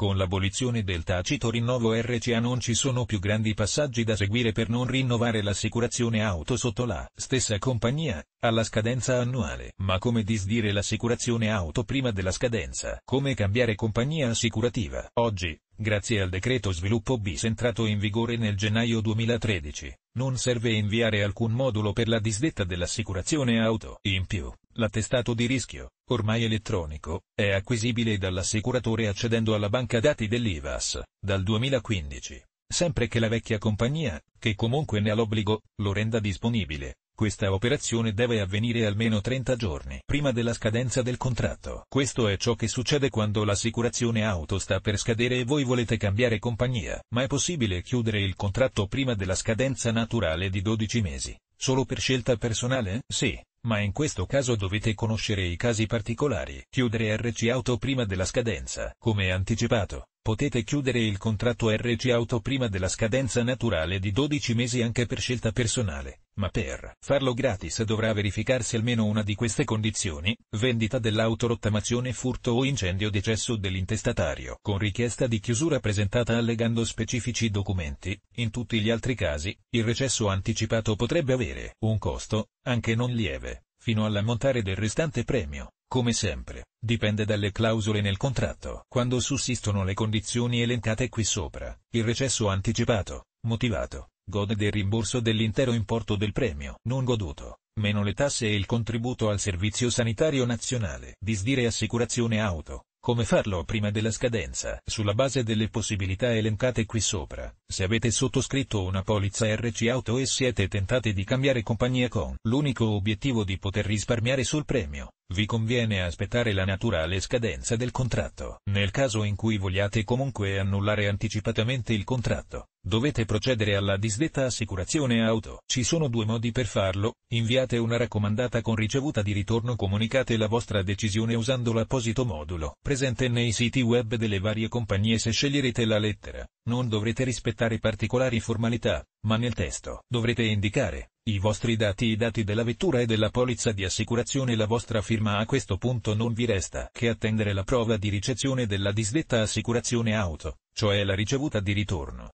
Con l'abolizione del tacito rinnovo RCA non ci sono più grandi passaggi da seguire per non rinnovare l'assicurazione auto sotto la stessa compagnia, alla scadenza annuale. Ma come disdire l'assicurazione auto prima della scadenza? Come cambiare compagnia assicurativa? Oggi, grazie al decreto sviluppo bis entrato in vigore nel gennaio 2013, non serve inviare alcun modulo per la disdetta dell'assicurazione auto. In più, L'attestato di rischio, ormai elettronico, è acquisibile dall'assicuratore accedendo alla banca dati dell'IVAS, dal 2015, sempre che la vecchia compagnia, che comunque ne ha l'obbligo, lo renda disponibile. Questa operazione deve avvenire almeno 30 giorni prima della scadenza del contratto. Questo è ciò che succede quando l'assicurazione auto sta per scadere e voi volete cambiare compagnia, ma è possibile chiudere il contratto prima della scadenza naturale di 12 mesi. Solo per scelta personale? Sì, ma in questo caso dovete conoscere i casi particolari. Chiudere RC Auto prima della scadenza. Come anticipato, potete chiudere il contratto RC Auto prima della scadenza naturale di 12 mesi anche per scelta personale ma per farlo gratis dovrà verificarsi almeno una di queste condizioni, vendita dell'autorottamazione furto o incendio decesso dell'intestatario con richiesta di chiusura presentata allegando specifici documenti, in tutti gli altri casi, il recesso anticipato potrebbe avere un costo, anche non lieve, fino all'ammontare del restante premio. Come sempre, dipende dalle clausole nel contratto. Quando sussistono le condizioni elencate qui sopra, il recesso anticipato, motivato, Gode del rimborso dell'intero importo del premio non goduto, meno le tasse e il contributo al Servizio Sanitario Nazionale. Disdire assicurazione auto. Come farlo prima della scadenza? Sulla base delle possibilità elencate qui sopra, se avete sottoscritto una polizza RC Auto e siete tentati di cambiare compagnia con l'unico obiettivo di poter risparmiare sul premio, vi conviene aspettare la naturale scadenza del contratto. Nel caso in cui vogliate comunque annullare anticipatamente il contratto, dovete procedere alla disdetta assicurazione auto. Ci sono due modi per farlo, inviate una raccomandata con ricevuta di ritorno comunicate la vostra decisione usando l'apposito modulo presente nei siti web delle varie compagnie se sceglierete la lettera. Non dovrete rispettare particolari formalità, ma nel testo dovrete indicare i vostri dati i dati della vettura e della polizza di assicurazione la vostra firma a questo punto non vi resta che attendere la prova di ricezione della disdetta assicurazione auto, cioè la ricevuta di ritorno.